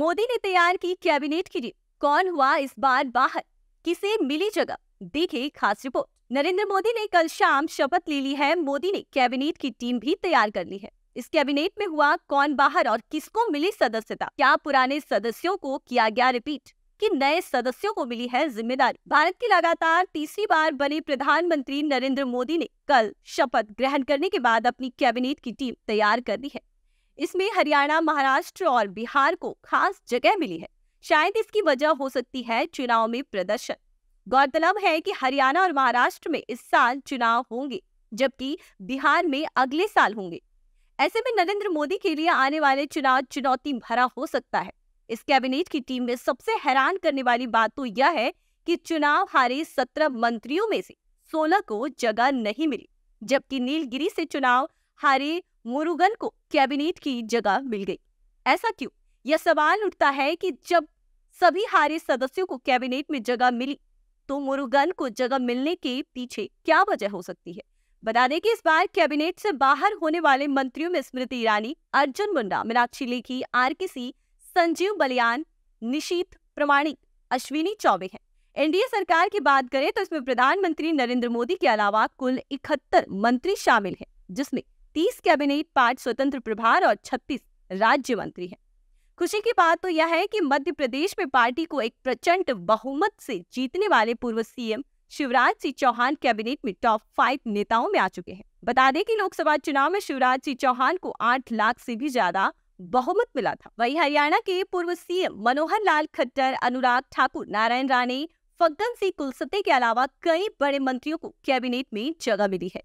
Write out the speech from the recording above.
मोदी ने तैयार की कैबिनेट की टीम कौन हुआ इस बार बाहर किसे मिली जगह देखे खास रिपोर्ट नरेंद्र मोदी ने कल शाम शपथ ले ली है मोदी ने कैबिनेट की टीम भी तैयार कर ली है इस कैबिनेट में हुआ कौन बाहर और किसको मिली सदस्यता क्या पुराने सदस्यों को किया गया रिपीट कि नए सदस्यों को मिली है जिम्मेदारी भारत की लगातार तीसरी बार बने प्रधानमंत्री नरेंद्र मोदी ने कल शपथ ग्रहण करने के बाद अपनी कैबिनेट की टीम तैयार कर दी है इसमें हरियाणा महाराष्ट्र और बिहार को खास जगह मिली है शायद इसकी वजह हो सकती है चुनाव में प्रदर्शन गौरतलब है कि हरियाणा और महाराष्ट्र में इस साल चुनाव होंगे जबकि बिहार में अगले साल होंगे ऐसे में नरेंद्र मोदी के लिए आने वाले चुनाव चुनौती भरा हो सकता है इस कैबिनेट की टीम में सबसे हैरान करने वाली बात तो यह है कि चुनाव हारे सत्रह मंत्रियों में से सोलह को जगह नहीं मिली जबकि नीलगिरी से चुनाव हारे मुरुगन को कैबिनेट की जगह मिल गई ऐसा क्यों यह सवाल उठता है कि जब सभी हारे सदस्यों को कैबिनेट में जगह मिली तो मुरुगन को जगह मिलने के पीछे क्या वजह हो सकती है बता दें कि इस बार कैबिनेट से बाहर होने वाले मंत्रियों में स्मृति ईरानी अर्जुन मुंडा मीनाक्षी लेखी आर के सी संजीव बलियान निशीत प्रमाणिक अश्विनी चौबे हैं एनडीए सरकार की बात करें तो इसमें प्रधानमंत्री नरेंद्र मोदी के अलावा कुल इकहत्तर मंत्री शामिल हैं जिसमें तीस कैबिनेट पांच स्वतंत्र प्रभार और छत्तीस राज्य मंत्री हैं खुशी की बात तो यह है कि मध्य प्रदेश में पार्टी को एक प्रचंड बहुमत से जीतने वाले पूर्व सीएम शिवराज सिंह चौहान कैबिनेट में टॉप फाइव नेताओं में आ चुके हैं बता दें कि लोकसभा चुनाव में शिवराज सिंह चौहान को आठ लाख से भी ज्यादा बहुमत मिला था वहीं हरियाणा के पूर्व सीएम मनोहर लाल खट्टर अनुराग ठाकुर नारायण राणे फग्गन सिंह कुलसते के अलावा कई बड़े मंत्रियों को कैबिनेट में जगह मिली है